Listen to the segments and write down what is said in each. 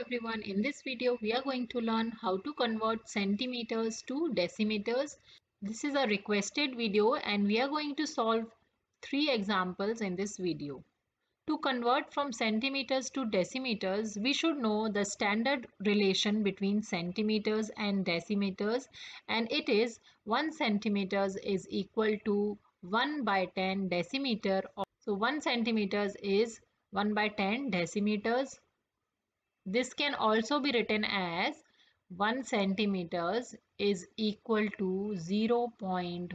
everyone, in this video we are going to learn how to convert centimeters to decimeters. This is a requested video and we are going to solve three examples in this video. To convert from centimeters to decimeters, we should know the standard relation between centimeters and decimeters and it is 1 centimeters is equal to 1 by 10 decimeter. So 1 centimeters is 1 by 10 decimeters this can also be written as 1 centimeters is equal to 0.1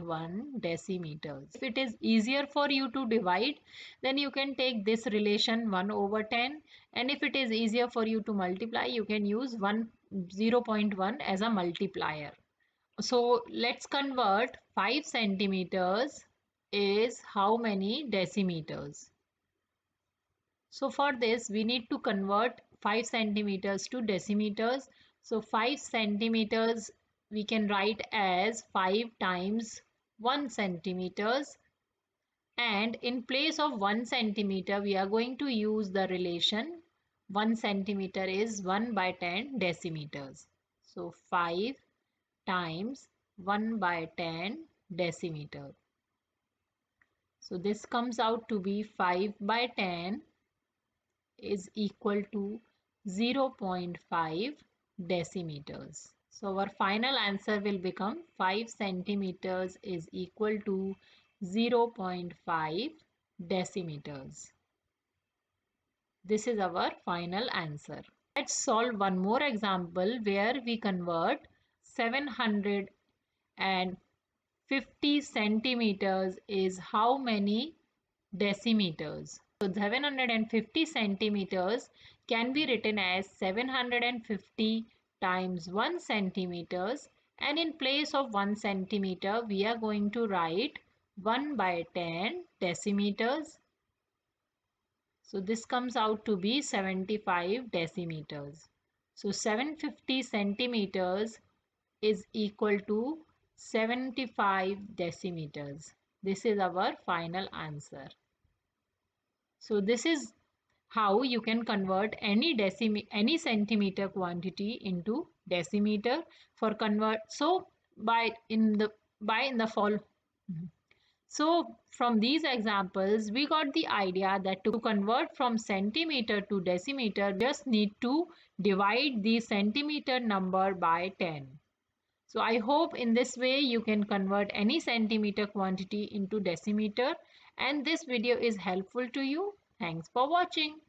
decimeters. If it is easier for you to divide, then you can take this relation 1 over 10. And if it is easier for you to multiply, you can use 1 0.1 as a multiplier. So let's convert 5 centimeters is how many decimeters. So for this, we need to convert 5 centimeters to decimeters. So 5 centimeters we can write as 5 times 1 centimeters and in place of 1 centimeter we are going to use the relation 1 centimeter is 1 by 10 decimeters. So 5 times 1 by 10 decimeter. So this comes out to be 5 by 10 is equal to 0.5 decimeters. So our final answer will become 5 centimeters is equal to 0.5 decimeters. This is our final answer. Let's solve one more example where we convert 750 centimeters is how many decimeters. So 750 centimeters can be written as 750 times 1 centimeters and in place of 1 centimeter we are going to write 1 by 10 decimeters. So this comes out to be 75 decimeters. So 750 centimeters is equal to 75 decimeters. This is our final answer. So this is how you can convert any decimeter, any centimeter quantity into decimeter for convert. So by in the by in the fall. Mhm. So from these examples, we got the idea that to convert from centimeter to decimeter, just need to divide the centimeter number by 10. So I hope in this way you can convert any centimeter quantity into decimeter and this video is helpful to you. Thanks for watching.